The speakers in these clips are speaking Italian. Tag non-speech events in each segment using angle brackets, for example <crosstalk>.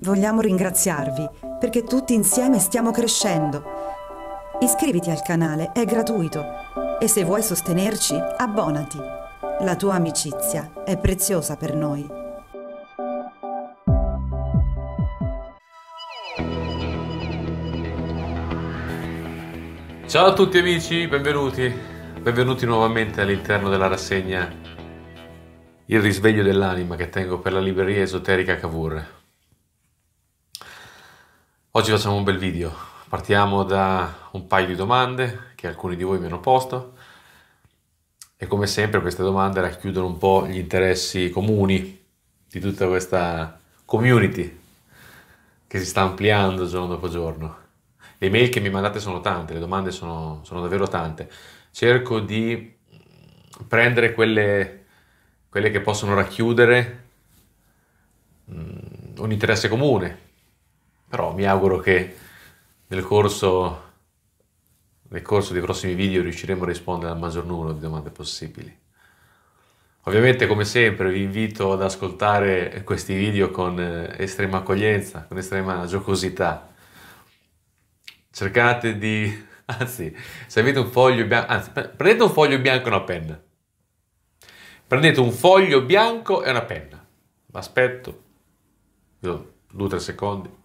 Vogliamo ringraziarvi perché tutti insieme stiamo crescendo. Iscriviti al canale, è gratuito e se vuoi sostenerci, abbonati. La tua amicizia è preziosa per noi. Ciao a tutti amici, benvenuti, benvenuti nuovamente all'interno della rassegna Il risveglio dell'anima che tengo per la libreria esoterica Cavour. Oggi facciamo un bel video. Partiamo da un paio di domande che alcuni di voi mi hanno posto e come sempre queste domande racchiudono un po' gli interessi comuni di tutta questa community che si sta ampliando giorno dopo giorno. Le mail che mi mandate sono tante, le domande sono, sono davvero tante. Cerco di prendere quelle, quelle che possono racchiudere mm, un interesse comune, però mi auguro che nel corso, nel corso dei prossimi video riusciremo a rispondere al maggior numero di domande possibili. Ovviamente come sempre vi invito ad ascoltare questi video con eh, estrema accoglienza, con estrema giocosità. Cercate di, <laughs> anzi, se avete un foglio bianco, anzi, prendete un foglio bianco e una penna. Prendete un foglio bianco e una penna. L'aspetto, o tre secondi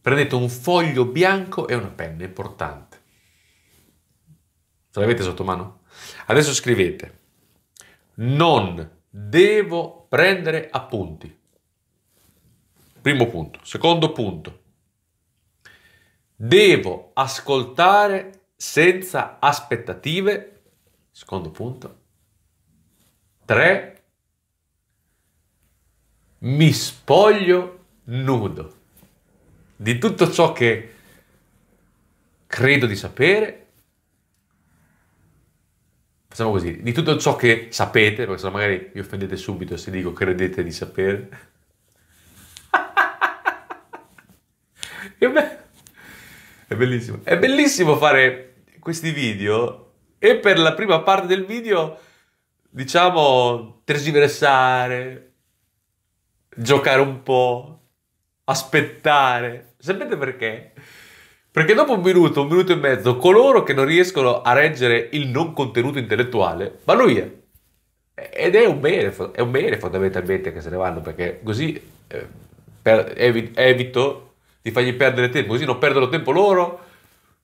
prendete un foglio bianco e una penna, è importante. Ce l'avete sotto mano? Adesso scrivete, non devo prendere appunti. Primo punto. Secondo punto. Devo ascoltare senza aspettative. Secondo punto. Tre. Mi spoglio nudo di tutto ciò che credo di sapere, facciamo così, di tutto ciò che sapete, perché se magari vi offendete subito se dico credete di sapere. <laughs> è bellissimo, è bellissimo fare questi video e per la prima parte del video diciamo tergiversare, giocare un po', aspettare Sapete perché? Perché dopo un minuto, un minuto e mezzo, coloro che non riescono a reggere il non contenuto intellettuale vanno via. Ed è un bene, è un bene fondamentalmente che se ne vanno, perché così eh, per, evi, evito di fargli perdere tempo, così non perdono tempo loro,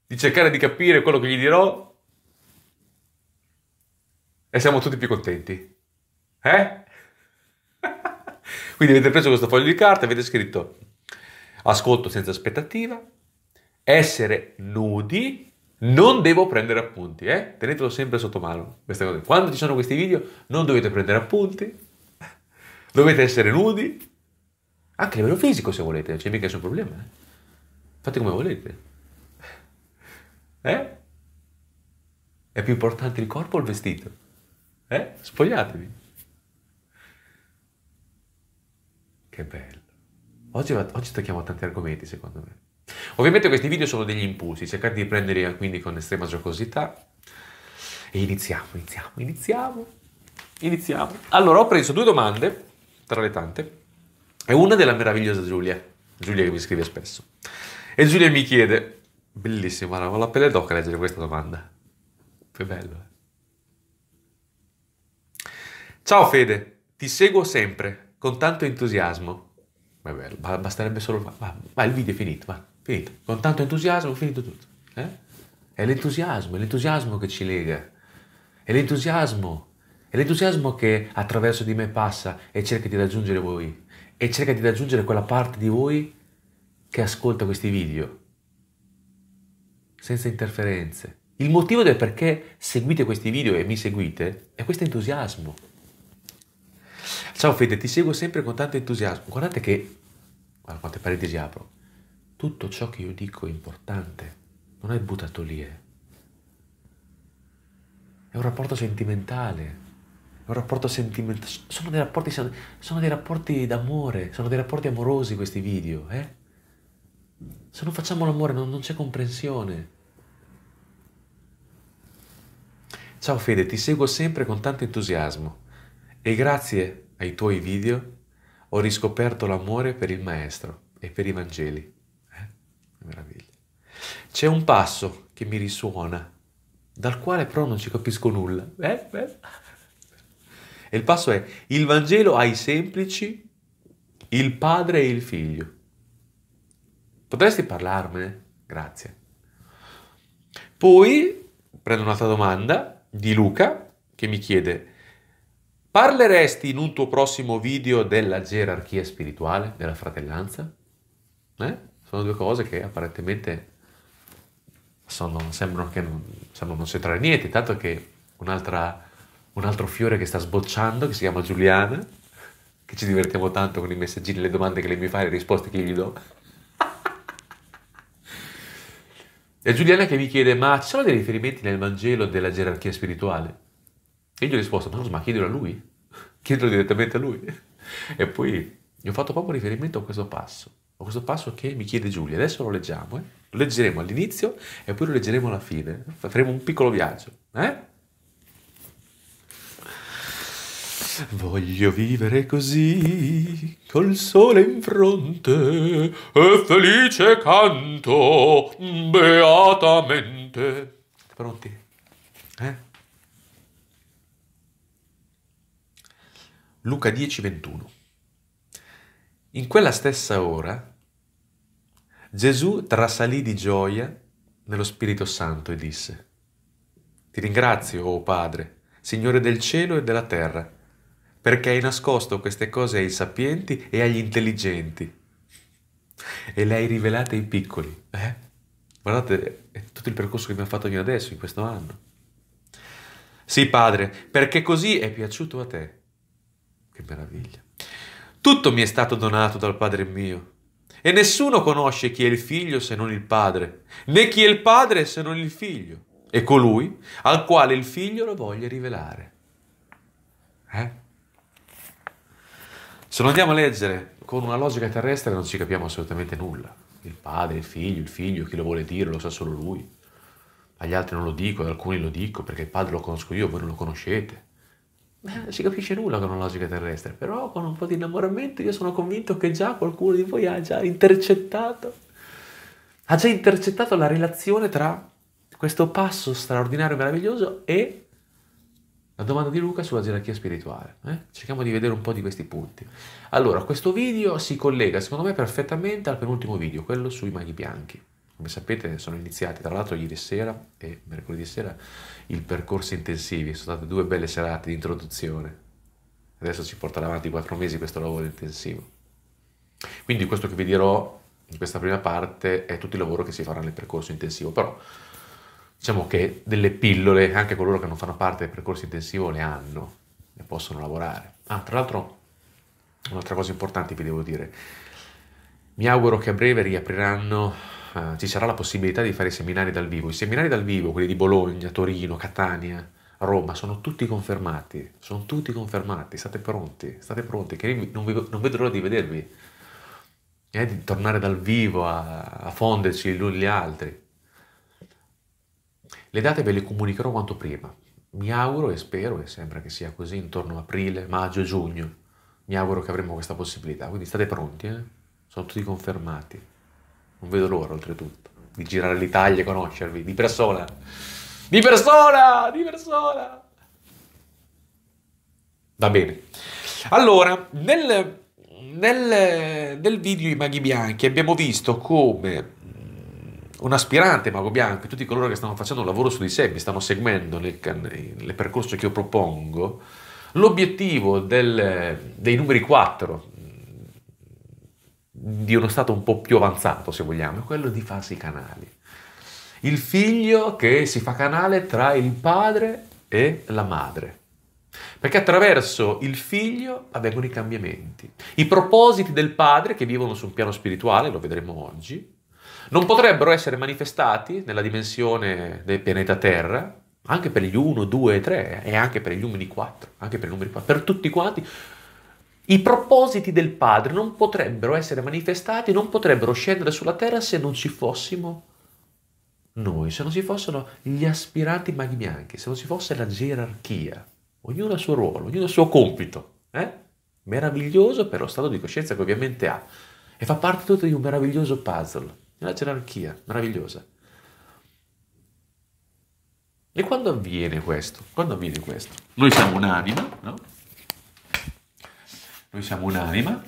di cercare di capire quello che gli dirò e siamo tutti più contenti. Eh? <laughs> Quindi avete preso questo foglio di carta e avete scritto ascolto senza aspettativa, essere nudi, non devo prendere appunti, eh? tenetelo sempre sotto mano. Quando ci sono questi video non dovete prendere appunti, <laughs> dovete essere nudi, anche a livello fisico se volete, non c'è cioè, mica nessun problema. Eh? Fate come volete. <laughs> Eh? È più importante il corpo o il vestito? Eh? Spogliatevi. Che bello. Oggi, oggi tocchiamo tanti argomenti, secondo me. Ovviamente questi video sono degli impulsi, cercate di prenderli quindi con estrema giocosità. E iniziamo, iniziamo, iniziamo. Iniziamo. Allora, ho preso due domande, tra le tante, e una della meravigliosa Giulia, Giulia che mi scrive spesso. E Giulia mi chiede, bellissima, avevo la pelle d'oca a leggere questa domanda. Che bello. Eh. Ciao Fede, ti seguo sempre, con tanto entusiasmo. Vabbè, basterebbe solo... Ma, ma, il video è finito, va, finito. Con tanto entusiasmo ho finito tutto. Eh? È l'entusiasmo, è l'entusiasmo che ci lega. È l'entusiasmo. È l'entusiasmo che attraverso di me passa e cerca di raggiungere voi. E cerca di raggiungere quella parte di voi che ascolta questi video. Senza interferenze. Il motivo del perché seguite questi video e mi seguite è questo entusiasmo. Ciao Fede, ti seguo sempre con tanto entusiasmo. Guardate che guarda quante parentesi apro, tutto ciò che io dico è importante, non è buttatolie. Eh. È un rapporto sentimentale, è un rapporto sentimentale, sono dei rapporti, sono dei rapporti d'amore, sono dei rapporti amorosi questi video, eh? Se non facciamo l'amore non, non c'è comprensione. Ciao Fede, ti seguo sempre con tanto entusiasmo e grazie ai tuoi video ho riscoperto l'amore per il Maestro e per i Vangeli. Eh? Meraviglia. C'è un passo che mi risuona, dal quale però non ci capisco nulla. Eh? Eh? E il passo è il Vangelo ai semplici, il Padre e il Figlio. Potresti parlarmene? Grazie. Poi prendo un'altra domanda di Luca che mi chiede Parleresti in un tuo prossimo video della gerarchia spirituale, della fratellanza? Eh? Sono due cose che apparentemente sono, sembrano, che non, sembrano non c'entrare niente, tanto che un altro fiore che sta sbocciando, che si chiama Giuliana, che ci divertiamo tanto con i messaggini, le domande che lei mi fa e le risposte che gli do. E <laughs> Giuliana che mi chiede, ma ci sono dei riferimenti nel Vangelo della gerarchia spirituale? E gli ho risposto, ma scusa, ma chiedilo a lui, chiedilo direttamente a lui. E poi gli ho fatto proprio riferimento a questo passo, a questo passo che mi chiede Giulia. Adesso lo leggiamo, eh? lo leggeremo all'inizio e poi lo leggeremo alla fine. Faremo un piccolo viaggio. Eh? Voglio vivere così, col sole in fronte, e felice canto beatamente. Pronti? Eh? Luca 10:21. In quella stessa ora Gesù trasalì di gioia nello Spirito Santo e disse, Ti ringrazio, o oh Padre, Signore del cielo e della terra, perché hai nascosto queste cose ai sapienti e agli intelligenti e le hai rivelate ai piccoli. Eh? Guardate è tutto il percorso che mi ha fatto fino adesso, in questo anno. Sì, Padre, perché così è piaciuto a te. Che meraviglia. Tutto mi è stato donato dal Padre mio. E nessuno conosce chi è il figlio se non il padre, né chi è il padre se non il figlio, e colui al quale il figlio lo voglia rivelare. Eh? Se lo andiamo a leggere con una logica terrestre non ci capiamo assolutamente nulla. Il padre, il figlio, il figlio, chi lo vuole dire lo sa solo lui. Agli altri non lo dico, ad alcuni lo dico perché il padre lo conosco io, voi non lo conoscete non eh, si capisce nulla con una logica terrestre, però con un po' di innamoramento io sono convinto che già qualcuno di voi ha già intercettato, ha già intercettato la relazione tra questo passo straordinario e meraviglioso e la domanda di Luca sulla gerarchia spirituale. Eh? Cerchiamo di vedere un po' di questi punti. Allora, questo video si collega secondo me perfettamente al penultimo video, quello sui maghi bianchi. Come sapete sono iniziati tra l'altro ieri sera e mercoledì sera i percorsi intensivi, sono state due belle serate di introduzione. Adesso ci porterà avanti quattro mesi questo lavoro intensivo. Quindi questo che vi dirò in questa prima parte è tutto il lavoro che si farà nel percorso intensivo, però diciamo che delle pillole anche coloro che non fanno parte del percorso intensivo le hanno, e possono lavorare. Ah, tra l'altro un'altra cosa importante vi devo dire, mi auguro che a breve riapriranno eh, ci sarà la possibilità di fare seminari dal vivo. I seminari dal vivo, quelli di Bologna, Torino, Catania, Roma, sono tutti confermati, sono tutti confermati, state pronti, state pronti, che non, vi, non vedo l'ora di vedervi, eh, di tornare dal vivo a, a fonderci gli uni gli altri. Le date ve le comunicherò quanto prima, mi auguro e spero, e sembra che sia così, intorno a aprile, maggio, giugno, mi auguro che avremo questa possibilità, quindi state pronti, eh? sono tutti confermati. Non vedo l'ora, oltretutto, di girare l'Italia e conoscervi di persona. Di persona! Di persona! Va bene. Allora, nel, nel, nel video I Maghi Bianchi abbiamo visto come mm, un aspirante mago bianco, e tutti coloro che stanno facendo un lavoro su di sé, mi stanno seguendo nel, nel percorso che io propongo, l'obiettivo dei numeri 4 di uno stato un po' più avanzato, se vogliamo, è quello di farsi canali. Il figlio che si fa canale tra il padre e la madre. Perché attraverso il figlio avvengono i cambiamenti. I propositi del padre, che vivono su un piano spirituale, lo vedremo oggi, non potrebbero essere manifestati nella dimensione del pianeta Terra, anche per gli 1, 2, 3 e anche per gli umani 4, anche per i numeri 4, per tutti quanti, i propositi del Padre non potrebbero essere manifestati, non potrebbero scendere sulla terra se non ci fossimo noi, se non ci fossero gli aspiranti maghi bianchi, se non ci fosse la gerarchia, ognuno ha il suo ruolo, ognuno ha il suo compito. Eh? Meraviglioso per lo stato di coscienza che ovviamente ha. E fa parte tutto di un meraviglioso puzzle, una gerarchia meravigliosa. E quando avviene questo? Quando avviene questo? Noi siamo un'anima, no? Noi siamo un'anima,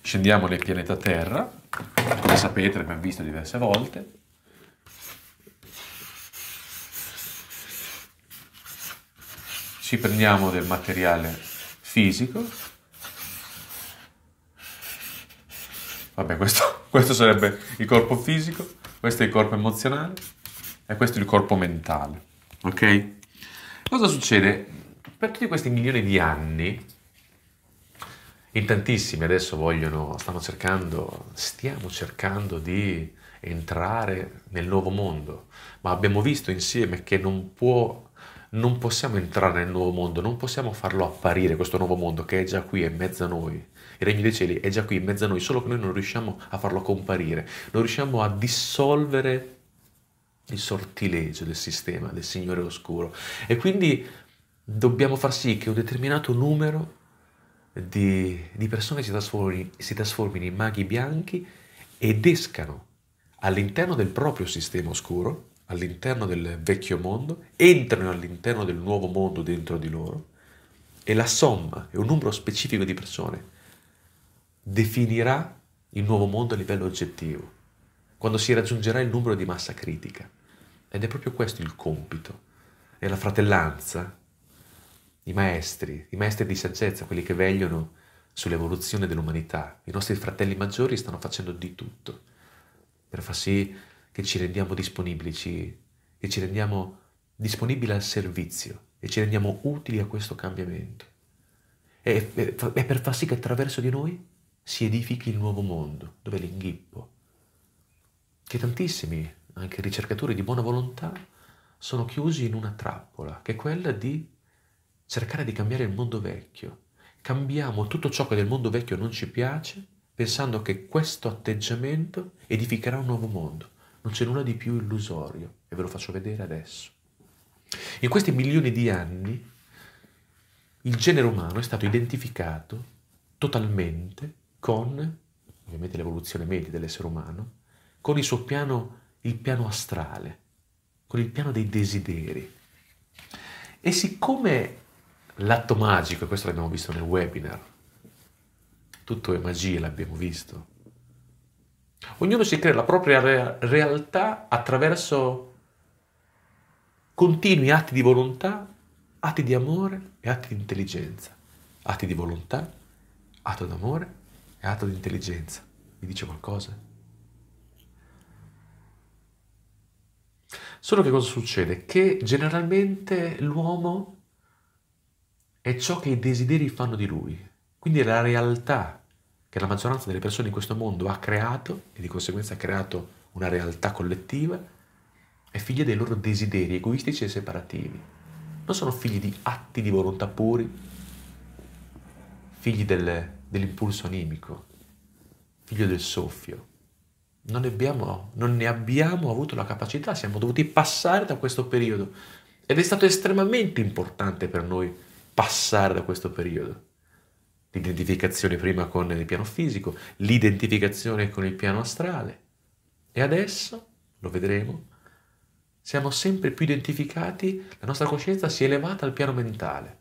scendiamo nel pianeta Terra, come sapete l'abbiamo visto diverse volte. Ci prendiamo del materiale fisico. Vabbè, questo, <laughs> questo sarebbe il corpo fisico, questo è il corpo emozionale e questo è il corpo mentale. Ok? Cosa succede? Per tutti questi milioni di anni in tantissimi adesso vogliono, stanno cercando, stiamo cercando di entrare nel nuovo mondo, ma abbiamo visto insieme che non può non possiamo entrare nel nuovo mondo, non possiamo farlo apparire questo nuovo mondo che è già qui, è in mezzo a noi. Il regno dei cieli è già qui, in mezzo a noi, solo che noi non riusciamo a farlo comparire, non riusciamo a dissolvere il sortilegio del sistema, del Signore Oscuro. E quindi dobbiamo far sì che un determinato numero di, di persone si trasformino, si trasformino in maghi bianchi ed escano all'interno del proprio sistema oscuro, all'interno del vecchio mondo, entrano all'interno del nuovo mondo dentro di loro e la somma e un numero specifico di persone definirà il nuovo mondo a livello oggettivo, quando si raggiungerà il numero di massa critica. Ed è proprio questo il compito. E la fratellanza i maestri, i maestri di saggezza, quelli che vegliano sull'evoluzione dell'umanità, i nostri fratelli maggiori stanno facendo di tutto per far sì che ci rendiamo disponibili, ci, che ci rendiamo disponibili al servizio e ci rendiamo utili a questo cambiamento. E, e, e per far sì che attraverso di noi si edifichi il nuovo mondo, dove l'inghippo, che tantissimi, anche ricercatori di buona volontà, sono chiusi in una trappola, che è quella di cercare di cambiare il mondo vecchio. Cambiamo tutto ciò che del mondo vecchio non ci piace, pensando che questo atteggiamento edificherà un nuovo mondo. Non c'è nulla di più illusorio e ve lo faccio vedere adesso. In questi milioni di anni il genere umano è stato identificato totalmente con, ovviamente l'evoluzione media dell'essere umano, con il suo piano, il piano astrale, con il piano dei desideri. E siccome l'atto magico, e questo l'abbiamo visto nel webinar, tutto è magia, l'abbiamo visto. Ognuno si crea la propria re- realtà attraverso continui atti di volontà, atti di amore e atti di intelligenza. Atti di volontà, atto d'amore e atto di intelligenza. Mi dice qualcosa? Solo che cosa succede? Che generalmente l'uomo è ciò che i desideri fanno di lui. Quindi la realtà che la maggioranza delle persone in questo mondo ha creato, e di conseguenza ha creato una realtà collettiva, è figlia dei loro desideri egoistici e separativi. Non sono figli di atti di volontà puri, figli del, dell'impulso animico, figlio del soffio. Non abbiamo, non ne abbiamo avuto la capacità, siamo dovuti passare da questo periodo ed è stato estremamente importante per noi passare da questo periodo. L'identificazione prima con il piano fisico, l'identificazione con il piano astrale. E adesso, lo vedremo, siamo sempre più identificati, la nostra coscienza si è elevata al piano mentale.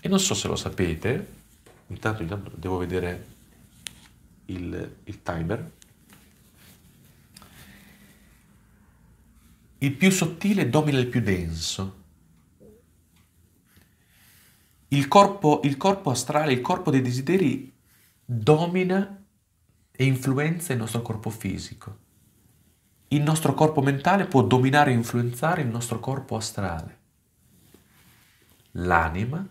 E non so se lo sapete, intanto, intanto devo vedere il, il timer. Il più sottile domina il più denso il corpo, il corpo astrale, il corpo dei desideri domina e influenza il nostro corpo fisico. Il nostro corpo mentale può dominare e influenzare il nostro corpo astrale. L'anima,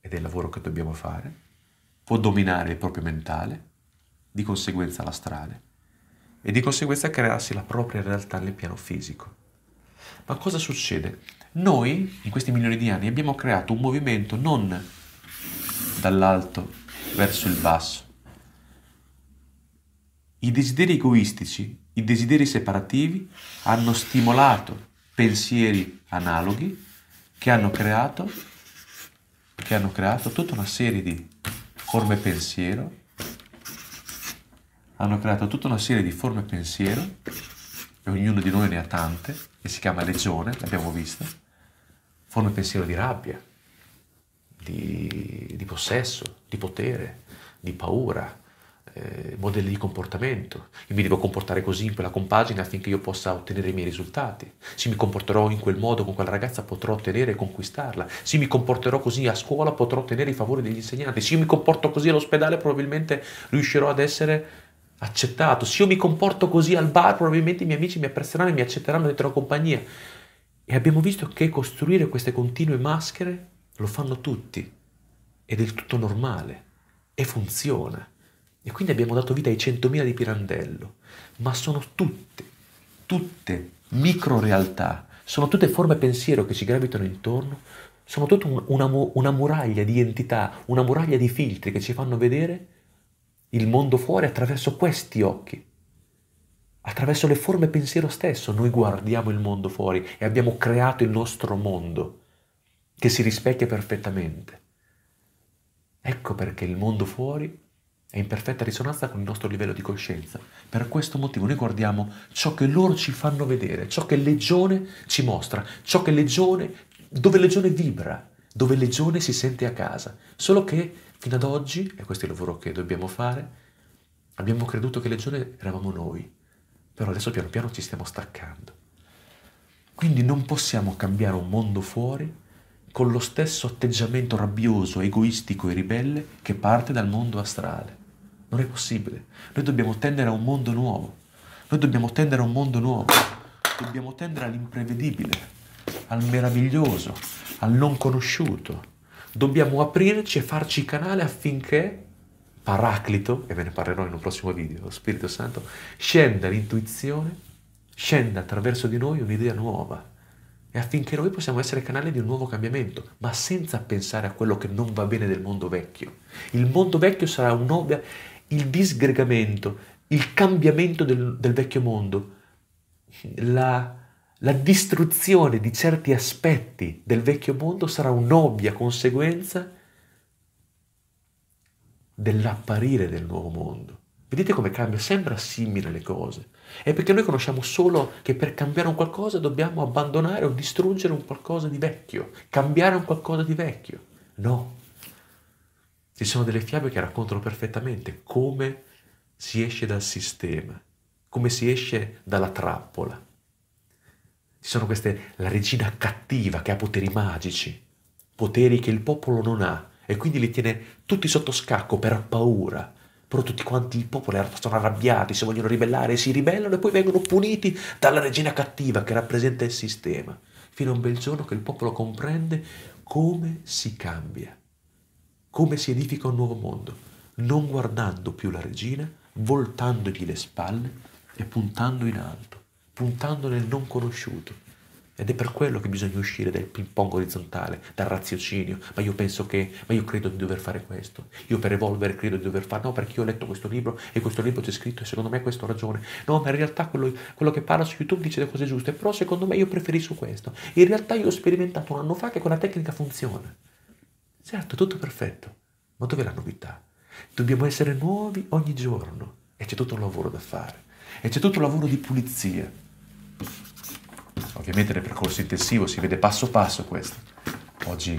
ed è il lavoro che dobbiamo fare, può dominare il proprio mentale, di conseguenza l'astrale, e di conseguenza crearsi la propria realtà nel piano fisico. Ma cosa succede? Noi, in questi milioni di anni, abbiamo creato un movimento non dall'alto verso il basso. I desideri egoistici, i desideri separativi hanno stimolato pensieri analoghi che hanno creato, che hanno creato tutta una serie di forme pensiero, hanno creato tutta una serie di forme pensiero, e ognuno di noi ne ha tante, e si chiama legione, l'abbiamo visto, forme di pensiero di rabbia, di, di possesso, di potere, di paura, eh, modelli di comportamento. Io mi devo comportare così in quella compagine affinché io possa ottenere i miei risultati. Se mi comporterò in quel modo con quella ragazza potrò ottenere e conquistarla. Se mi comporterò così a scuola potrò ottenere i favori degli insegnanti. Se io mi comporto così all'ospedale probabilmente riuscirò ad essere accettato. Se io mi comporto così al bar probabilmente i miei amici mi apprezzeranno e mi accetteranno dentro la compagnia. E abbiamo visto che costruire queste continue maschere lo fanno tutti, è del tutto normale e funziona. E quindi abbiamo dato vita ai 100.000 di Pirandello, ma sono tutte, tutte micro realtà, sono tutte forme pensiero che ci gravitano intorno, sono tutta un, una, una muraglia di entità, una muraglia di filtri che ci fanno vedere il mondo fuori attraverso questi occhi attraverso le forme pensiero stesso noi guardiamo il mondo fuori e abbiamo creato il nostro mondo che si rispecchia perfettamente. Ecco perché il mondo fuori è in perfetta risonanza con il nostro livello di coscienza. Per questo motivo noi guardiamo ciò che loro ci fanno vedere, ciò che Legione ci mostra, ciò che Legione, dove Legione vibra, dove Legione si sente a casa. Solo che fino ad oggi, e questo è il lavoro che dobbiamo fare, abbiamo creduto che Legione eravamo noi però adesso piano piano ci stiamo staccando. Quindi non possiamo cambiare un mondo fuori con lo stesso atteggiamento rabbioso, egoistico e ribelle che parte dal mondo astrale. Non è possibile. Noi dobbiamo tendere a un mondo nuovo. Noi dobbiamo tendere a un mondo nuovo. Dobbiamo tendere all'imprevedibile, al meraviglioso, al non conosciuto. Dobbiamo aprirci e farci canale affinché Paraclito, e ve ne parlerò in un prossimo video, lo Spirito Santo, scenda l'intuizione, scenda attraverso di noi un'idea nuova e affinché noi possiamo essere canale di un nuovo cambiamento, ma senza pensare a quello che non va bene del mondo vecchio. Il mondo vecchio sarà un'ovvia, il disgregamento, il cambiamento del, del vecchio mondo, la, la distruzione di certi aspetti del vecchio mondo sarà un'ovvia conseguenza dell'apparire del nuovo mondo. Vedete come cambia? Sembra simile le cose. È perché noi conosciamo solo che per cambiare un qualcosa dobbiamo abbandonare o distruggere un qualcosa di vecchio, cambiare un qualcosa di vecchio. No. Ci sono delle fiabe che raccontano perfettamente come si esce dal sistema, come si esce dalla trappola. Ci sono queste, la regina cattiva che ha poteri magici, poteri che il popolo non ha, e quindi li tiene tutti sotto scacco per paura. Però tutti quanti i popoli sono arrabbiati, si vogliono ribellare, si ribellano e poi vengono puniti dalla regina cattiva che rappresenta il sistema. Fino a un bel giorno che il popolo comprende come si cambia, come si edifica un nuovo mondo, non guardando più la regina, voltandogli le spalle e puntando in alto, puntando nel non conosciuto ed è per quello che bisogna uscire dal ping pong orizzontale, dal raziocinio. Ma io penso che, ma io credo di dover fare questo. Io per evolvere credo di dover fare, no, perché io ho letto questo libro e questo libro c'è scritto e secondo me questo ha ragione. No, ma in realtà quello, quello, che parla su YouTube dice le cose giuste, però secondo me io preferisco questo. In realtà io ho sperimentato un anno fa che quella tecnica funziona. Certo, tutto perfetto, ma dov'è la novità? Dobbiamo essere nuovi ogni giorno e c'è tutto un lavoro da fare. E c'è tutto un lavoro di pulizia Ovviamente nel percorso intensivo si vede passo passo questo. Oggi,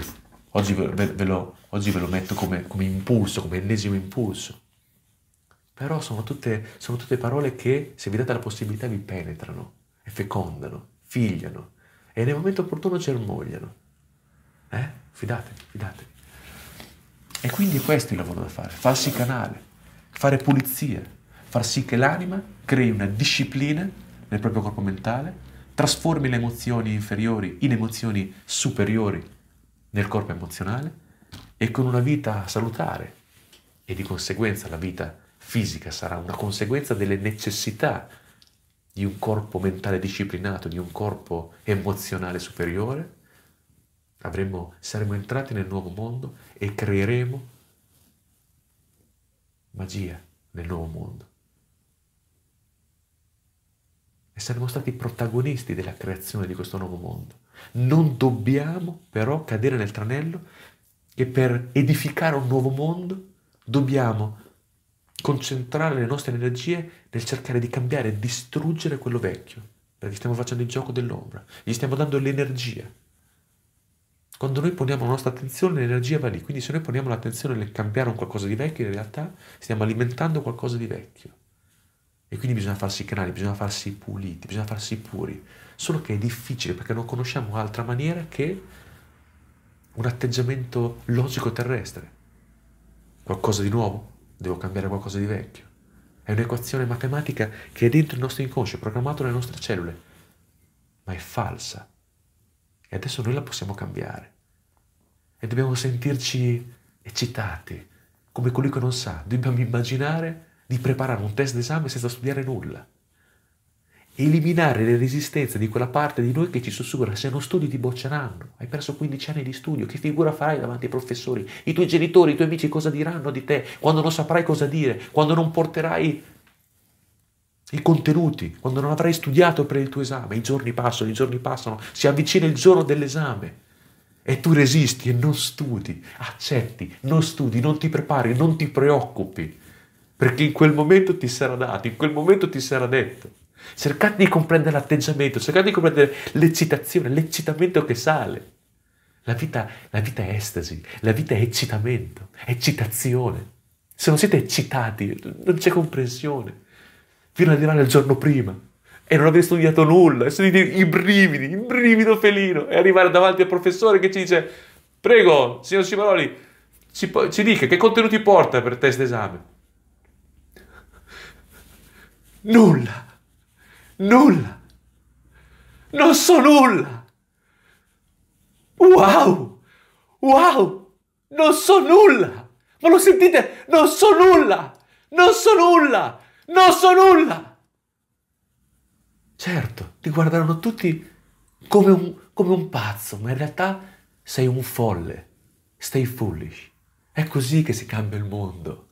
oggi, ve, ve, lo, oggi ve, lo, metto come, come, impulso, come ennesimo impulso. Però sono tutte, sono tutte parole che, se vi date la possibilità, vi penetrano e fecondano, figliano e nel momento opportuno germogliano. Eh? Fidatevi, fidatevi. E quindi questo è il lavoro da fare, farsi canale, fare pulizia, far sì che l'anima crei una disciplina nel proprio corpo mentale trasformi le emozioni inferiori in emozioni superiori nel corpo emozionale e con una vita salutare e di conseguenza la vita fisica sarà una conseguenza delle necessità di un corpo mentale disciplinato, di un corpo emozionale superiore, avremo, saremo entrati nel nuovo mondo e creeremo magia nel nuovo mondo. e saremo stati protagonisti della creazione di questo nuovo mondo. Non dobbiamo però cadere nel tranello che per edificare un nuovo mondo dobbiamo concentrare le nostre energie nel cercare di cambiare e distruggere quello vecchio, perché stiamo facendo il gioco dell'ombra, gli stiamo dando l'energia. Quando noi poniamo la nostra attenzione l'energia va lì, quindi se noi poniamo l'attenzione nel cambiare un qualcosa di vecchio in realtà stiamo alimentando qualcosa di vecchio. E quindi bisogna farsi canali, bisogna farsi puliti, bisogna farsi puri. Solo che è difficile perché non conosciamo altra maniera che un atteggiamento logico terrestre. Qualcosa di nuovo? Devo cambiare qualcosa di vecchio. È un'equazione matematica che è dentro il nostro inconscio, programmato nelle nostre cellule, ma è falsa. E adesso noi la possiamo cambiare. E dobbiamo sentirci eccitati, come colui che non sa. Dobbiamo immaginare di preparare un test d'esame senza studiare nulla. Eliminare le resistenze di quella parte di noi che ci sussurra se non studi ti bocceranno, hai perso 15 anni di studio, che figura farai davanti ai professori? I tuoi genitori, i tuoi amici cosa diranno di te quando non saprai cosa dire, quando non porterai i contenuti, quando non avrai studiato per il tuo esame? I giorni passano, i giorni passano, si avvicina il giorno dell'esame e tu resisti e non studi, accetti, non studi, non ti prepari, non ti preoccupi perché in quel momento ti sarà dato, in quel momento ti sarà detto. Cercate di comprendere l'atteggiamento, cercate di comprendere l'eccitazione, l'eccitamento che sale. La vita, la vita è estasi, la vita è eccitamento, eccitazione. Se non siete eccitati, non c'è comprensione. Fino ad arrivare al giorno prima e non avete studiato nulla, e sentite i brividi, il brivido felino, e arrivare davanti al professore che ci dice: Prego, signor Cimaroli, ci, ci dica che contenuti porta per test d'esame. Nulla. Nulla. Non so nulla. Wow. Wow. Non so nulla. Ma lo sentite? Non so nulla. Non so nulla. Non so nulla. Certo, ti guarderanno tutti come un, come un pazzo, ma in realtà sei un folle. Stay foolish. È così che si cambia il mondo.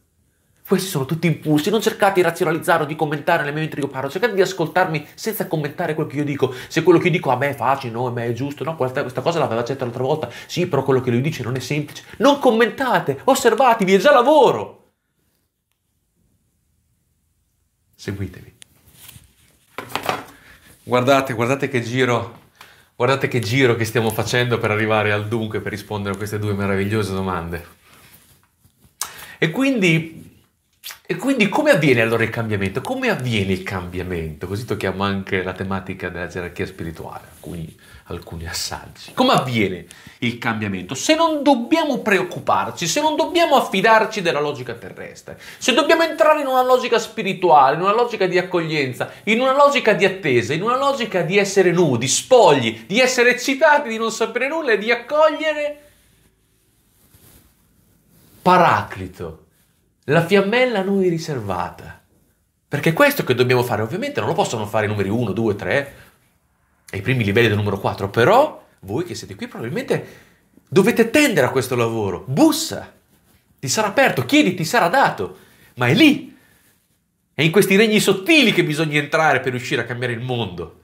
Questi sono tutti impulsi, non cercate di razionalizzare o di commentare nel mentre io parlo, cercate di ascoltarmi senza commentare quello che io dico. Se quello che io dico a me è facile, no, a me è giusto, no, questa, cosa l'aveva accetta l'altra volta, sì, però quello che lui dice non è semplice. Non commentate, osservatevi, è già lavoro. Seguitemi. Guardate, guardate che giro Guardate che giro che stiamo facendo per arrivare al dunque, per rispondere a queste due meravigliose domande. E quindi e quindi come avviene allora il cambiamento? Come avviene il cambiamento? Così tocchiamo anche la tematica della gerarchia spirituale, alcuni, alcuni assaggi. Come avviene il cambiamento? Se non dobbiamo preoccuparci, se non dobbiamo affidarci della logica terrestre, se dobbiamo entrare in una logica spirituale, in una logica di accoglienza, in una logica di attesa, in una logica di essere nudi, spogli, di essere eccitati, di non sapere nulla e di accogliere Paraclito la fiammella a noi riservata. Perché questo che dobbiamo fare, ovviamente non lo possono fare i numeri 1, 2, 3 e i primi livelli del numero 4, però voi che siete qui probabilmente dovete tendere a questo lavoro. Bussa, ti sarà aperto, chiedi, ti sarà dato, ma è lì, è in questi regni sottili che bisogna entrare per riuscire a cambiare il mondo.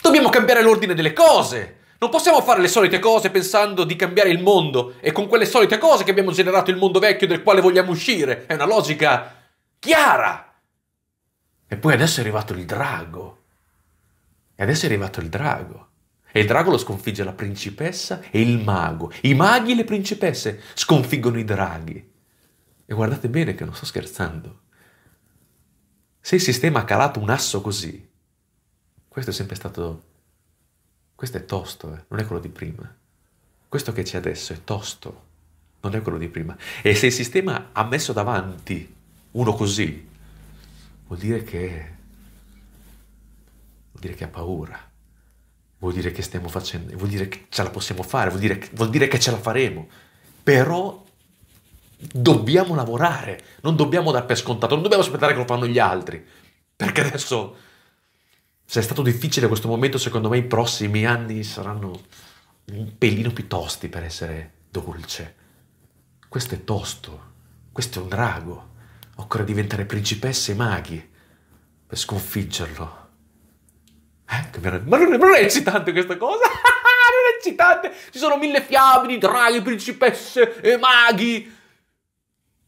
Dobbiamo cambiare l'ordine delle cose. Non possiamo fare le solite cose pensando di cambiare il mondo e con quelle solite cose che abbiamo generato il mondo vecchio del quale vogliamo uscire. È una logica chiara. E poi adesso è arrivato il drago. E adesso è arrivato il drago. E il drago lo sconfigge la principessa e il mago. I maghi e le principesse sconfiggono i draghi. E guardate bene che non sto scherzando. Se il sistema ha calato un asso così, questo è sempre stato questo è tosto, eh? non è quello di prima. Questo che c'è adesso è tosto, non è quello di prima. E se il sistema ha messo davanti uno così, vuol dire che... vuol dire che ha paura. Vuol dire che stiamo facendo, vuol dire che ce la possiamo fare, vuol dire, vuol dire che ce la faremo. Però dobbiamo lavorare, non dobbiamo dar per scontato, non dobbiamo aspettare che lo fanno gli altri, perché adesso se è stato difficile questo momento, secondo me i prossimi anni saranno un pelino più tosti per essere dolce. Questo è tosto, questo è un drago. Occorre diventare principesse e maghi per sconfiggerlo. Eh, ver- ma, non è, ma non è eccitante questa cosa? <laughs> non è eccitante! Ci sono mille fiabili, draghi, principesse e maghi!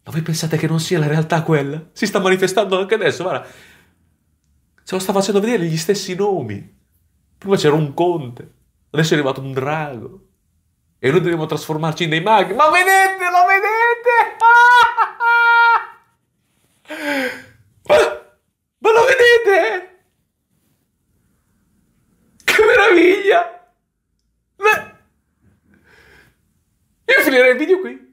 Ma voi pensate che non sia la realtà quella? Si sta manifestando anche adesso, guarda. Ce lo sta facendo vedere gli stessi nomi. Prima c'era un conte, adesso è arrivato un drago. E noi dobbiamo trasformarci in dei maghi. Ma vedete, lo vedete? <laughs> Ma, ma lo vedete? Che meraviglia! Beh, io finirei il video qui.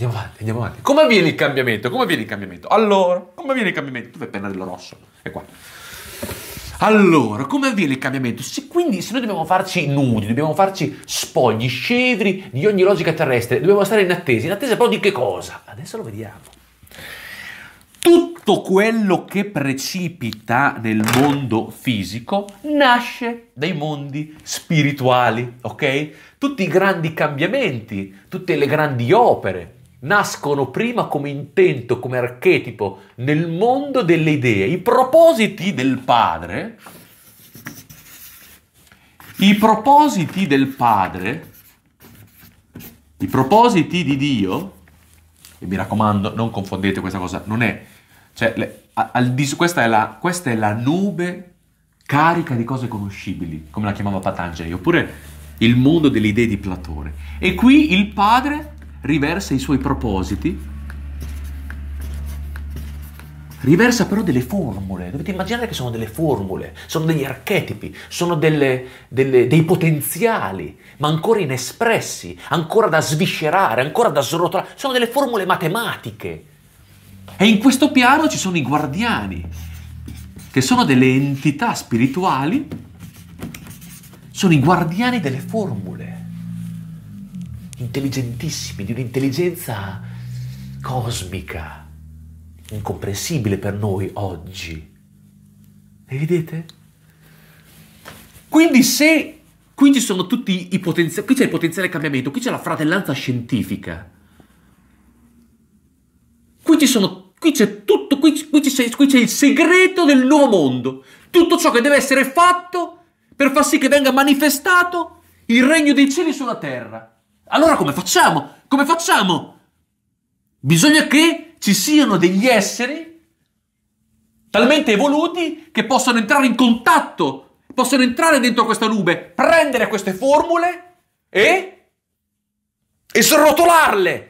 Andiamo avanti, andiamo avanti. Come avviene il cambiamento? Come avviene il cambiamento? Allora, come avviene il cambiamento? Dove è pennarello rosso? È qua. Allora, come avviene il cambiamento? Se, quindi se noi dobbiamo farci nudi, dobbiamo farci spogli, scevri di ogni logica terrestre, dobbiamo stare in attesa. In attesa però di che cosa? Adesso lo vediamo. Tutto quello che precipita nel mondo fisico nasce dai mondi spirituali, ok? Tutti i grandi cambiamenti, tutte le grandi opere, nascono prima come intento, come archetipo nel mondo delle idee. I propositi del padre, i propositi del padre, i propositi di Dio, e mi raccomando, non confondete questa cosa, non è, cioè, le, al, al, questa, è la, questa è la nube carica di cose conoscibili, come la chiamava Patangeli, oppure il mondo delle idee di Platone. E qui il padre riversa i suoi propositi, riversa però delle formule, dovete immaginare che sono delle formule, sono degli archetipi, sono delle, delle, dei potenziali, ma ancora inespressi, ancora da sviscerare, ancora da srotolare, sono delle formule matematiche. E in questo piano ci sono i guardiani, che sono delle entità spirituali, sono i guardiani delle formule intelligentissimi, di un'intelligenza cosmica, incomprensibile per noi oggi. E vedete? Quindi se qui ci sono tutti i potenziali, qui c'è il potenziale cambiamento, qui c'è la fratellanza scientifica, qui ci sono qui c'è tutto, qui, qui, c'è, qui, c'è, il segreto del nuovo mondo, tutto ciò che deve essere fatto per far sì che venga manifestato il regno dei cieli sulla terra. Allora come facciamo? Come facciamo? Bisogna che ci siano degli esseri talmente evoluti che possano entrare in contatto, possano entrare dentro questa nube, prendere queste formule e, e srotolarle.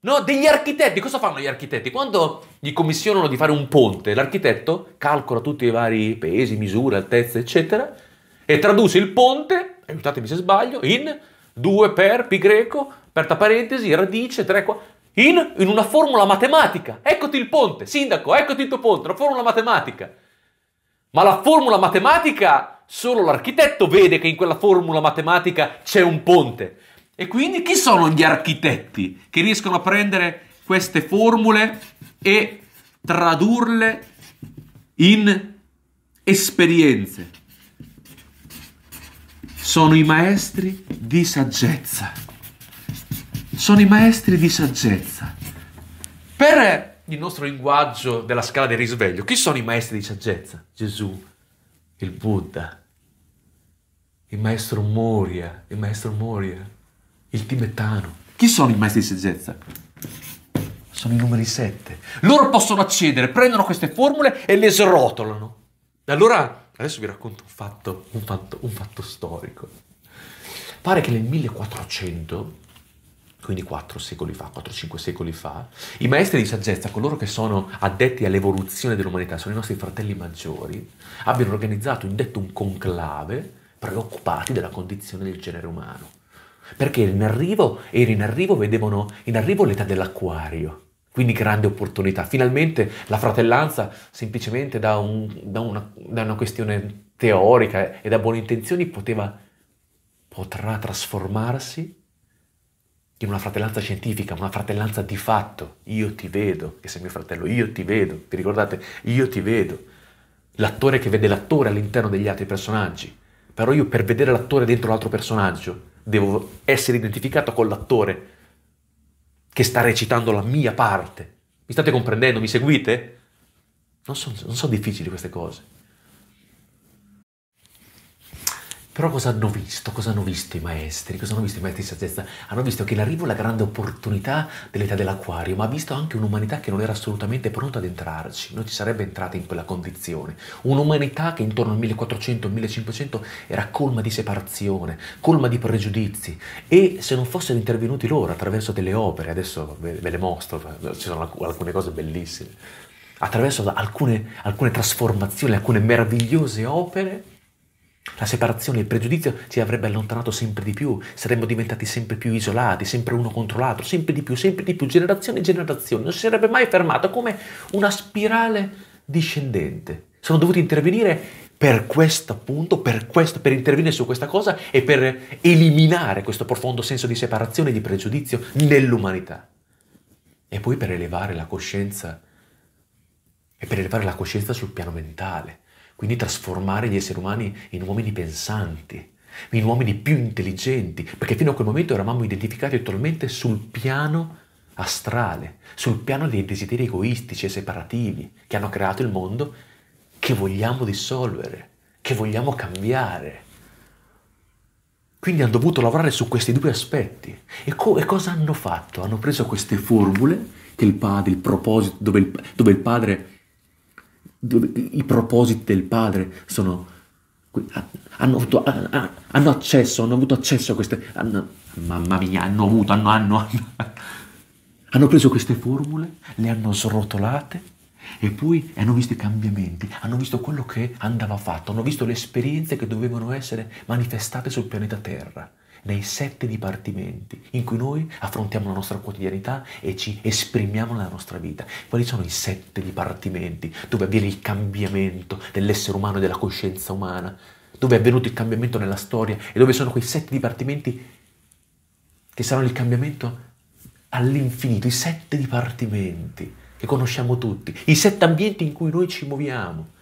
No, degli architetti, cosa fanno gli architetti? Quando gli commissionano di fare un ponte, l'architetto calcola tutti i vari pesi, misure, altezze, eccetera, e traduce il ponte, aiutatemi se sbaglio, in 2 per pi greco, aperta parentesi, radice, 3 qua, in, in una formula matematica. Eccoti il ponte, sindaco, eccoti il tuo ponte, una formula matematica. Ma la formula matematica, solo l'architetto vede che in quella formula matematica c'è un ponte. E quindi chi sono gli architetti che riescono a prendere queste formule e tradurle in esperienze? sono i maestri di saggezza. Sono i maestri di saggezza. Per il nostro linguaggio della scala del risveglio, chi sono i maestri di saggezza? Gesù, il Buddha, il maestro Moria, il maestro Moria, il tibetano. Chi sono i maestri di saggezza? Sono i numeri sette. Loro possono accedere, prendono queste formule e le srotolano. Allora Adesso vi racconto un fatto, un fatto, un fatto storico. Pare che nel 1400 quindi 4 secoli fa, 4-5 secoli fa, i maestri di saggezza, coloro che sono addetti all'evoluzione dell'umanità, sono i nostri fratelli maggiori, abbiano organizzato indetto un conclave preoccupati della condizione del genere umano. Perché in arrivo, in arrivo vedevano in arrivo l'età dell'acquario, quindi grande opportunità. Finalmente la fratellanza semplicemente da, un, da, una, da una, questione teorica e da buone intenzioni poteva, potrà trasformarsi in una fratellanza scientifica, una fratellanza di fatto. Io ti vedo, che sei mio fratello, io ti vedo. Vi ricordate? Io ti vedo. L'attore che vede l'attore all'interno degli altri personaggi. Però io per vedere l'attore dentro l'altro personaggio devo essere identificato con l'attore che sta recitando la mia parte. Mi state comprendendo? Mi seguite? Non sono, non sono difficili queste cose. Però cosa hanno visto? Cosa hanno visto i maestri? Cosa hanno visto i maestri di saggezza? Hanno visto che l'arrivo è la grande opportunità dell'età dell'acquario, ma ha visto anche un'umanità che non era assolutamente pronta ad entrarci, non ci sarebbe entrata in quella condizione. Un'umanità che intorno al 1400-1500 era colma di separazione, colma di pregiudizi e se non fossero intervenuti loro attraverso delle opere, adesso ve le mostro, ci sono alcune cose bellissime, attraverso alcune, alcune trasformazioni, alcune meravigliose opere, la separazione, il pregiudizio ci avrebbe allontanato sempre di più, saremmo diventati sempre più isolati, sempre uno contro l'altro, sempre di più, sempre di più, generazione e generazione. Non si sarebbe mai fermata come una spirale discendente. Sono dovuti intervenire per questo appunto, per, questo, per intervenire su questa cosa e per eliminare questo profondo senso di separazione e di pregiudizio nell'umanità. E poi per elevare la coscienza, e per elevare la coscienza sul piano mentale quindi trasformare gli esseri umani in uomini pensanti, in uomini più intelligenti, perché fino a quel momento eravamo identificati attualmente sul piano astrale, sul piano dei desideri egoistici e separativi che hanno creato il mondo che vogliamo dissolvere, che vogliamo cambiare. Quindi hanno dovuto lavorare su questi due aspetti. E, co- e cosa hanno fatto? Hanno preso queste formule il padre, il proposito, dove il, dove il padre i propositi del padre sono, hanno, avuto, hanno accesso, hanno avuto accesso a queste, hanno, mamma mia, hanno avuto, hanno, hanno, hanno preso queste formule, le hanno srotolate e poi hanno visto i cambiamenti, hanno visto quello che andava fatto, hanno visto le esperienze che dovevano essere manifestate sul pianeta Terra nei sette dipartimenti in cui noi affrontiamo la nostra quotidianità e ci esprimiamo nella nostra vita. Quali sono i sette dipartimenti dove avviene il cambiamento dell'essere umano e della coscienza umana? Dove è avvenuto il cambiamento nella storia e dove sono quei sette dipartimenti che saranno il cambiamento all'infinito, i sette dipartimenti che conosciamo tutti, i sette ambienti in cui noi ci muoviamo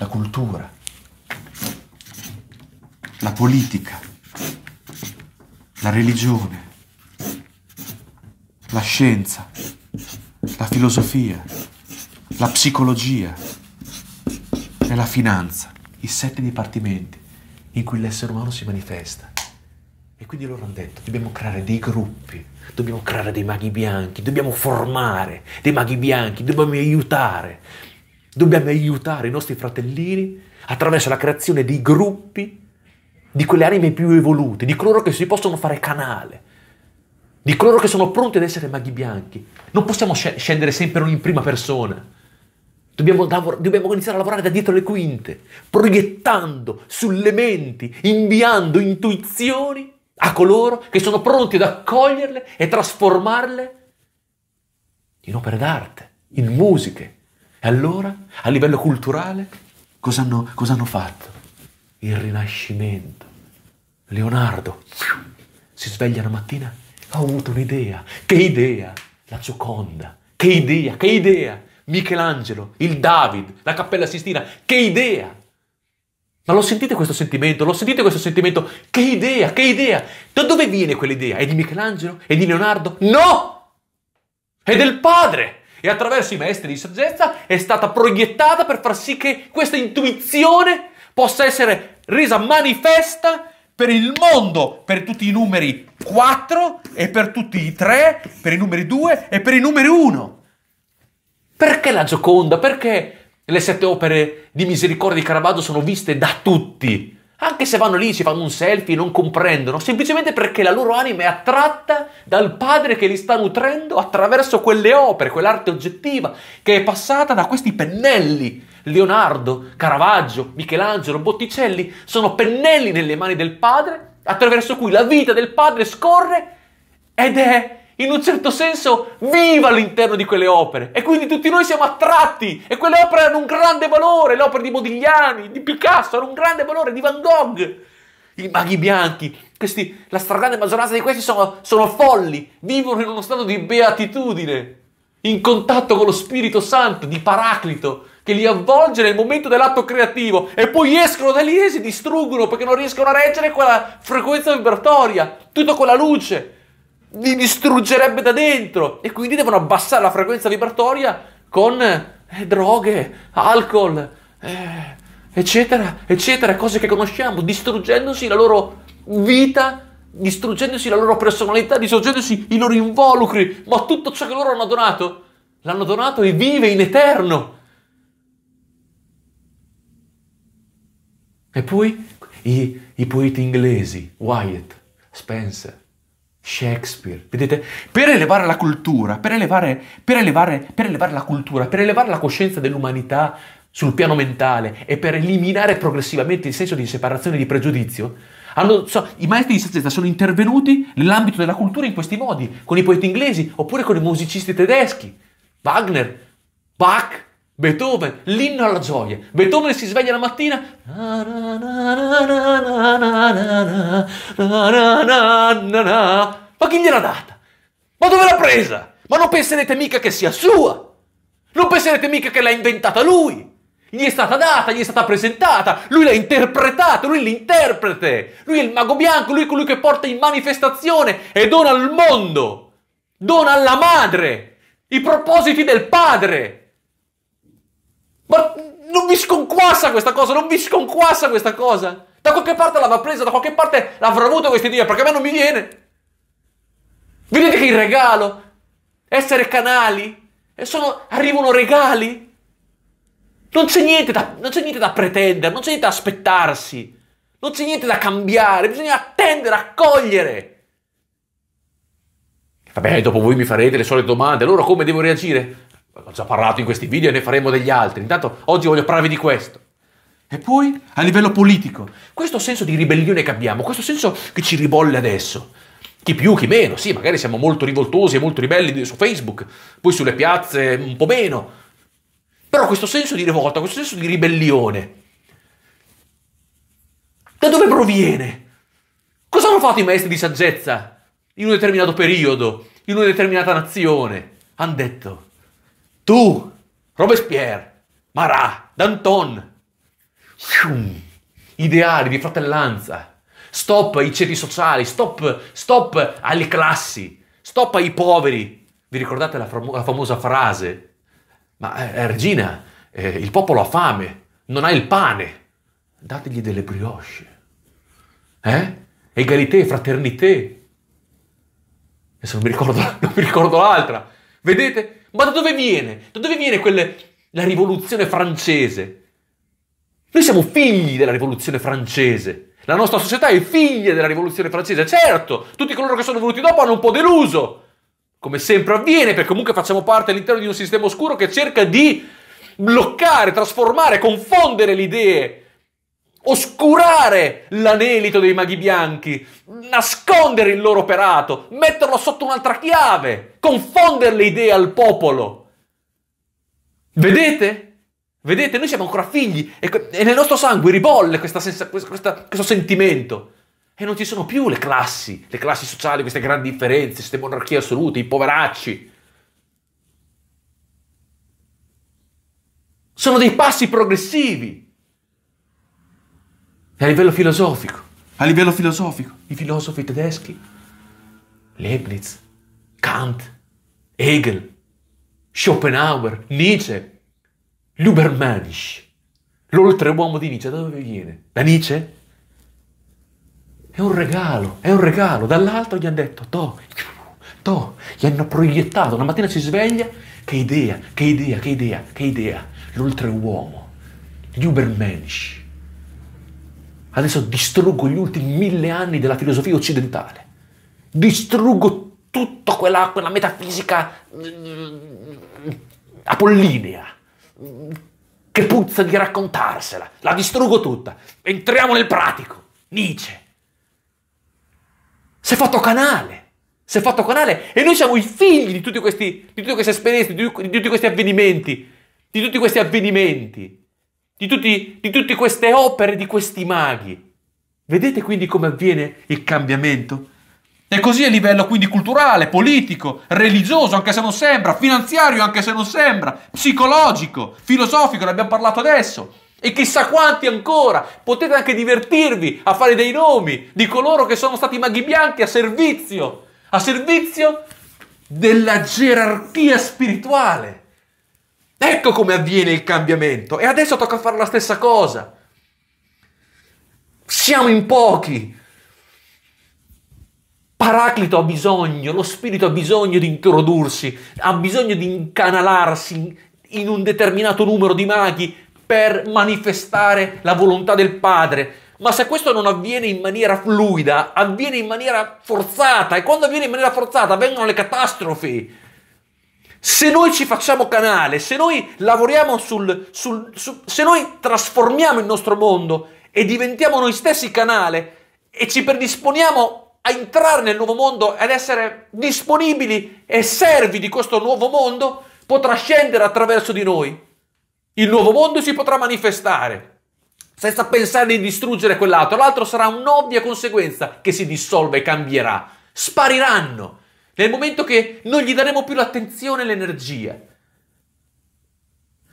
la cultura, la politica, la religione, la scienza, la filosofia, la psicologia e la finanza, i sette dipartimenti in cui l'essere umano si manifesta. E quindi loro hanno detto, dobbiamo creare dei gruppi, dobbiamo creare dei maghi bianchi, dobbiamo formare dei maghi bianchi, dobbiamo aiutare, Dobbiamo aiutare i nostri fratellini attraverso la creazione di gruppi di quelle anime più evolute, di coloro che si possono fare canale, di coloro che sono pronti ad essere maghi bianchi. Non possiamo scendere sempre in prima persona. Dobbiamo, dobbiamo, iniziare a lavorare da dietro le quinte, proiettando sulle menti, inviando intuizioni a coloro che sono pronti ad accoglierle e trasformarle in opere d'arte, in musiche, e allora, a livello culturale, cosa hanno, cosa hanno fatto? Il Rinascimento. Leonardo si sveglia la mattina, ha avuto un'idea. Che idea? La Gioconda. Che idea, che idea! Michelangelo, il David, la Cappella Sistina, che idea! Ma lo sentite questo sentimento? Lo sentite questo sentimento? Che idea, che idea! Da dove viene quell'idea? È di Michelangelo? È di Leonardo? No! È del padre! e attraverso i maestri di saggezza è stata proiettata per far sì che questa intuizione possa essere resa manifesta per il mondo, per tutti i numeri 4 e per tutti i 3, per i numeri 2 e per i numeri 1. Perché la Gioconda? Perché le sette opere di misericordia di Caravaggio sono viste da tutti? anche se vanno lì, si fanno un selfie, non comprendono, semplicemente perché la loro anima è attratta dal padre che li sta nutrendo attraverso quelle opere, quell'arte oggettiva che è passata da questi pennelli. Leonardo, Caravaggio, Michelangelo, Botticelli sono pennelli nelle mani del padre attraverso cui la vita del padre scorre ed è in un certo senso viva all'interno di quelle opere e quindi tutti noi siamo attratti e quelle opere hanno un grande valore, le opere di Modigliani, di Picasso hanno un grande valore, di Van Gogh, i maghi bianchi, questi, la stragrande maggioranza di questi sono, sono folli, vivono in uno stato di beatitudine, in contatto con lo Spirito Santo, di Paraclito, che li avvolge nel momento dell'atto creativo e poi escono da lì e si distruggono perché non riescono a reggere quella frequenza vibratoria, tutta quella luce li distruggerebbe da dentro e quindi devono abbassare la frequenza vibratoria con eh, droghe, alcol, eh, eccetera, eccetera, cose che conosciamo, distruggendosi la loro vita, distruggendosi la loro personalità, distruggendosi i loro involucri, ma tutto ciò che loro hanno donato, l'hanno donato e vive in eterno. E poi i, i poeti inglesi, Wyatt, Spencer, Shakespeare. Vedete? Per elevare la cultura, per elevare, per elevare, per elevare la cultura, per elevare la coscienza dell'umanità sul piano mentale e per eliminare progressivamente il senso di separazione e di pregiudizio, hanno, so, i maestri di saggezza sono intervenuti nell'ambito della cultura in questi modi, con i poeti inglesi oppure con i musicisti tedeschi, Wagner, Bach, Beethoven, l'inno alla gioia. Beethoven si sveglia la mattina. Ma chi gliel'ha data? Ma dove l'ha presa? Ma non penserete mica che sia sua! Non penserete mica che l'ha inventata lui! Gli è stata data, gli è stata presentata, lui l'ha interpretata, lui l'interprete, lui è il mago bianco, lui è colui che porta in manifestazione e dona al mondo, dona alla madre i propositi del padre. Ma non mi sconquassa questa cosa, non mi sconquassa questa cosa. Da qualche parte l'avrà presa, da qualche parte l'avrà avuta questa idea, perché a me non mi viene. Vedete che il regalo, essere canali, e sono, arrivano regali. Non c'è, da, non c'è niente da pretendere, non c'è niente da aspettarsi, non c'è niente da cambiare, bisogna attendere, accogliere. Vabbè, dopo voi mi farete le solite domande, allora come devo reagire? Ho già parlato in questi video e ne faremo degli altri. Intanto oggi voglio parlarvi di questo. E poi, a livello politico, questo senso di ribellione che abbiamo, questo senso che ci ribolle adesso, chi più, chi meno, sì, magari siamo molto rivoltosi e molto ribelli su Facebook, poi sulle piazze un po' meno, però questo senso di rivolta, questo senso di ribellione, da dove proviene? Cosa hanno fatto i maestri di saggezza in un determinato periodo, in una determinata nazione? Hanno detto, tu, Robespierre, Marat, Danton, ideali di fratellanza, stop ai ceti sociali, stop, stop alle classi, stop ai poveri. Vi ricordate la, fam la famosa frase? Ma eh, Regina, eh, il popolo ha fame, non ha il pane. Dategli delle brioche. Eh? Egalité, fraternité. Adesso non mi ricordo, non mi ricordo l'altra. Vedete? Ma da dove viene? Da dove viene quelle... la rivoluzione francese? Noi siamo figli della rivoluzione francese. La nostra società è figlia della rivoluzione francese. Certo, tutti coloro che sono venuti dopo hanno un po' deluso. Come sempre avviene, perché comunque facciamo parte all'interno di un sistema oscuro che cerca di bloccare, trasformare, confondere le idee oscurare l'anelito dei maghi bianchi, nascondere il loro operato, metterlo sotto un'altra chiave, confondere le idee al popolo. Vedete? Vedete, noi siamo ancora figli e, e nel nostro sangue ribolle questa senza, questa, questo sentimento. E non ci sono più le classi, le classi sociali, queste grandi differenze, queste monarchie assolute, i poveracci. Sono dei passi progressivi e a livello filosofico, a livello filosofico, i filosofi tedeschi, Leibniz, Kant, Hegel, Schopenhauer, Nietzsche, Lubermanisch, l'oltreuomo di Nietzsche, da dove viene? Da Nietzsche? È un regalo, è un regalo. Dall'altro gli hanno detto, to, to, gli hanno proiettato. Una mattina si sveglia, che idea, che idea, che idea, che idea. L'oltreuomo, gli Ubermensch. Adesso distruggo gli ultimi mille anni della filosofia occidentale. Distruggo tutta quella, quella metafisica mm, apollinea mm, che puzza di raccontarsela. La distruggo tutta. Entriamo nel pratico. Nietzsche. Si è fatto canale. Si è fatto canale. E noi siamo i figli di, questi, di tutte queste esperienze, di, di tutti questi avvenimenti. Di tutti questi avvenimenti di, tutti, di tutte queste opere di questi maghi. Vedete quindi come avviene il cambiamento? E così a livello quindi culturale, politico, religioso, anche se non sembra, finanziario, anche se non sembra, psicologico, filosofico, ne abbiamo parlato adesso. E chissà quanti ancora. Potete anche divertirvi a fare dei nomi di coloro che sono stati maghi bianchi a servizio, a servizio della gerarchia spirituale. Ecco come avviene il cambiamento. E adesso tocca fare la stessa cosa. Siamo in pochi. Paraclito ha bisogno, lo spirito ha bisogno di introdursi, ha bisogno di incanalarsi in un determinato numero di maghi per manifestare la volontà del Padre. Ma se questo non avviene in maniera fluida, avviene in maniera forzata e quando avviene in maniera forzata vengono le catastrofi se noi ci facciamo canale, se noi lavoriamo sul, sul su, se noi trasformiamo il nostro mondo e diventiamo noi stessi canale e ci predisponiamo a entrare nel nuovo mondo ad essere disponibili e servi di questo nuovo mondo, potrà scendere attraverso di noi. Il nuovo mondo si potrà manifestare senza pensare di distruggere quell'altro. L'altro sarà un'ovvia conseguenza che si dissolve e cambierà. Spariranno nel momento che non gli daremo più l'attenzione e l'energia.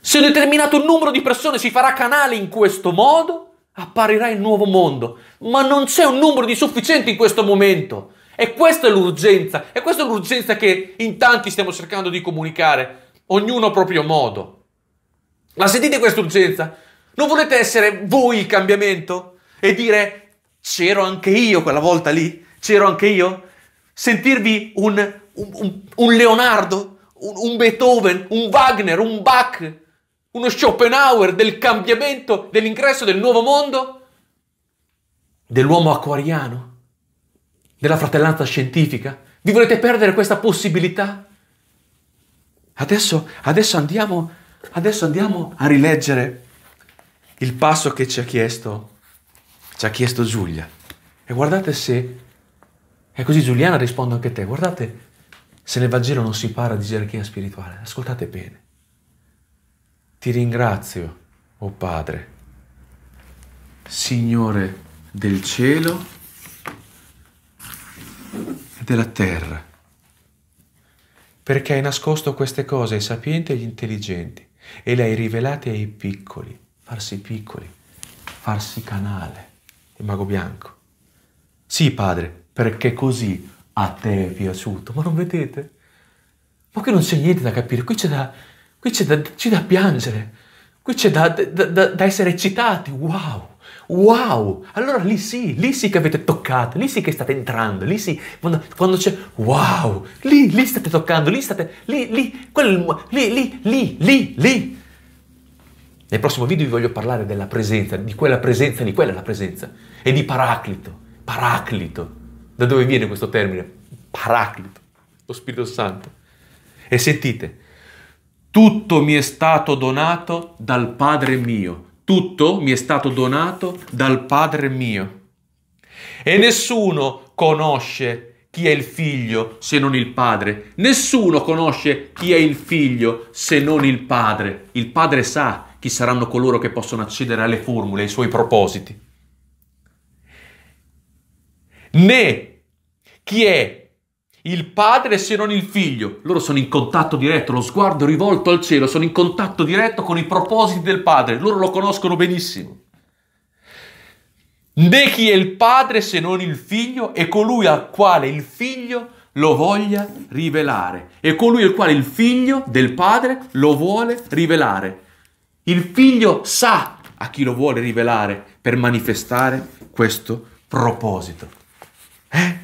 Se un determinato numero di persone si farà canale in questo modo, apparirà il nuovo mondo. Ma non c'è un numero di sufficiente in questo momento. E questa è l'urgenza, e questa è l'urgenza che in tanti stiamo cercando di comunicare, ognuno a proprio modo. Ma sentite questa urgenza? Non volete essere voi il cambiamento? E dire c'ero anche io quella volta lì? C'ero anche io? sentirvi un, un, un Leonardo, un, un, Beethoven, un Wagner, un Bach, uno Schopenhauer del cambiamento, dell'ingresso del nuovo mondo, dell'uomo acquariano, della fratellanza scientifica? Vi volete perdere questa possibilità? Adesso, adesso, andiamo, adesso andiamo a rileggere il passo che ci ha chiesto, ci ha chiesto Giulia. E guardate se e così Giuliana risponde anche a te, guardate, se nel Vangelo non si parla di gerarchia spirituale, ascoltate bene. Ti ringrazio, o oh Padre, Signore del cielo e della terra, perché hai nascosto queste cose ai sapienti e agli intelligenti e le hai rivelate ai piccoli, farsi piccoli, farsi canale, il mago bianco. Sì, Padre, perché così a te è piaciuto. Ma non vedete? Ma qui non c'è niente da capire, qui c'è da, qui c'è da, c'è da piangere, qui c'è da, da, da essere eccitati, wow! Wow! Allora lì sì, lì sì che avete toccato, lì sì che state entrando, lì sì, quando, quando c'è wow, lì, lì state toccando, lì state, lì, lì, quello, lì, lì, lì, lì, lì. Nel prossimo video vi voglio parlare della presenza, di quella presenza, di quella la presenza, e di Paraclito, Paraclito. Da dove viene questo termine? Paraclito, lo Spirito Santo. E sentite, tutto mi è stato donato dal Padre mio. Tutto mi è stato donato dal Padre mio. E nessuno conosce chi è il figlio se non il padre. Nessuno conosce chi è il figlio se non il padre. Il padre sa chi saranno coloro che possono accedere alle formule, ai suoi propositi. Né chi è il padre se non il figlio? Loro sono in contatto diretto, lo sguardo rivolto al cielo, sono in contatto diretto con i propositi del padre, loro lo conoscono benissimo. Né chi è il padre se non il figlio e colui al quale il figlio lo voglia rivelare. E colui al quale il figlio del padre lo vuole rivelare. Il figlio sa a chi lo vuole rivelare per manifestare questo proposito. Eh?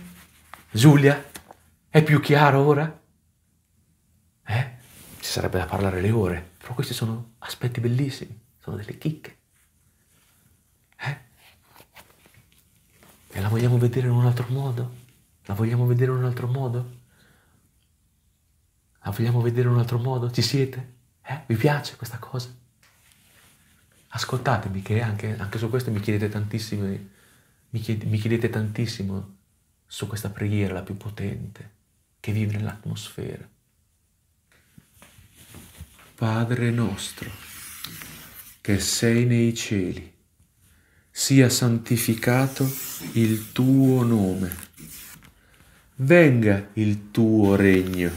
Giulia, è più chiaro ora? Eh? Ci sarebbe da parlare le ore, però questi sono aspetti bellissimi, sono delle chicche. Eh? E la vogliamo vedere in un altro modo? La vogliamo vedere in un altro modo? La vogliamo vedere in un altro modo? Ci siete? Eh? Vi piace questa cosa? Ascoltatemi che anche, anche su questo mi chiedete tantissimo, mi, chied, mi chiedete tantissimo su questa preghiera la più potente che vive nell'atmosfera. Padre nostro, che sei nei cieli, sia santificato il tuo nome, venga il tuo regno,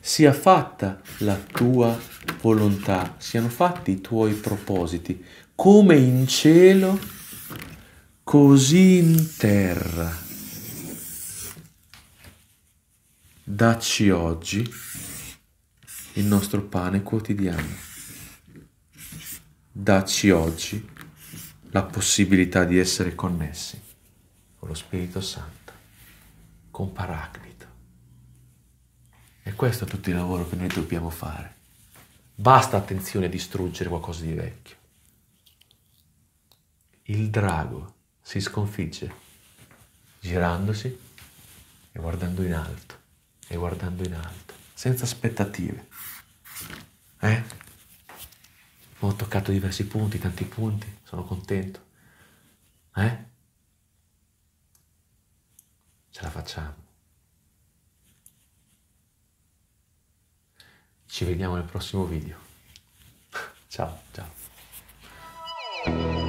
sia fatta la tua volontà, siano fatti i tuoi propositi, come in cielo così in terra. Dacci oggi il nostro pane quotidiano. Dacci oggi la possibilità di essere connessi con lo Spirito Santo, con Paraclito. E questo è tutto il lavoro che noi dobbiamo fare. Basta attenzione a distruggere qualcosa di vecchio. Il drago si sconfigge girandosi e guardando in alto e guardando in alto, senza aspettative. Eh? Ho toccato diversi punti, tanti punti, sono contento. Eh? Ce la facciamo. Ci vediamo nel prossimo video. <laughs> ciao, ciao.